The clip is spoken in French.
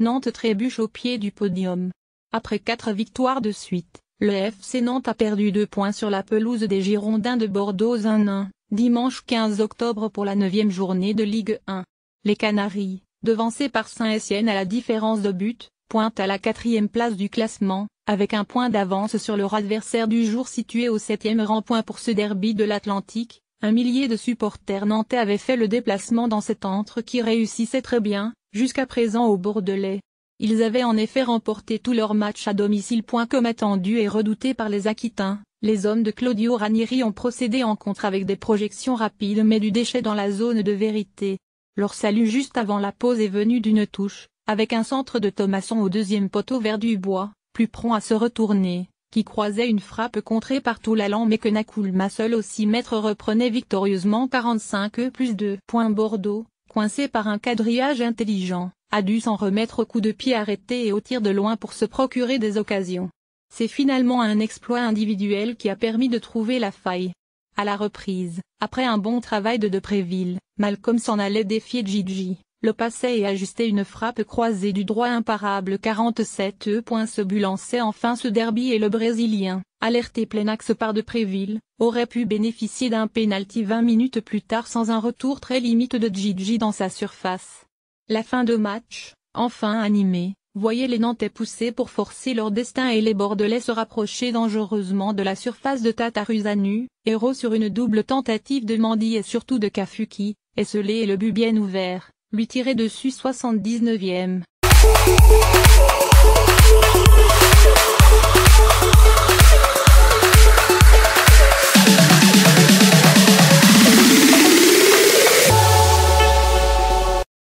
Nantes trébuche au pied du podium. Après quatre victoires de suite, le FC Nantes a perdu deux points sur la pelouse des Girondins de Bordeaux 1-1, dimanche 15 octobre pour la neuvième journée de Ligue 1. Les Canaries, devancés par Saint-Etienne à la différence de but, pointent à la quatrième place du classement, avec un point d'avance sur leur adversaire du jour situé au septième rang. point Pour ce derby de l'Atlantique, un millier de supporters nantais avaient fait le déplacement dans cet entre qui réussissait très bien, Jusqu'à présent au Bordelais, ils avaient en effet remporté tous leurs matchs à domicile. Comme attendu et redouté par les Aquitains, les hommes de Claudio Ranieri ont procédé en contre avec des projections rapides mais du déchet dans la zone de vérité. Leur salut juste avant la pause est venu d'une touche, avec un centre de Thomasson au deuxième poteau vers Dubois, plus prompt à se retourner, qui croisait une frappe contrée par Toulalan mais que Nakulma seul aussi maître reprenait victorieusement 45 e plus 2. Bordeaux, coincé par un quadrillage intelligent, a dû s'en remettre au coup de pied arrêté et au tir de loin pour se procurer des occasions. C'est finalement un exploit individuel qui a permis de trouver la faille. À la reprise, après un bon travail de Depréville, Malcolm s'en allait défier Gigi. Le passé et ajusté une frappe croisée du droit imparable 47 e se but enfin ce derby et le Brésilien, alerté plein axe par de Préville, aurait pu bénéficier d'un pénalty 20 minutes plus tard sans un retour très limite de Gigi dans sa surface. La fin de match, enfin animée, voyait les Nantais pousser pour forcer leur destin et les Bordelais se rapprocher dangereusement de la surface de Tataruzanu, héros sur une double tentative de Mandy et surtout de Kafuki, Esselé et le but bien ouvert, lui tirer dessus 79e.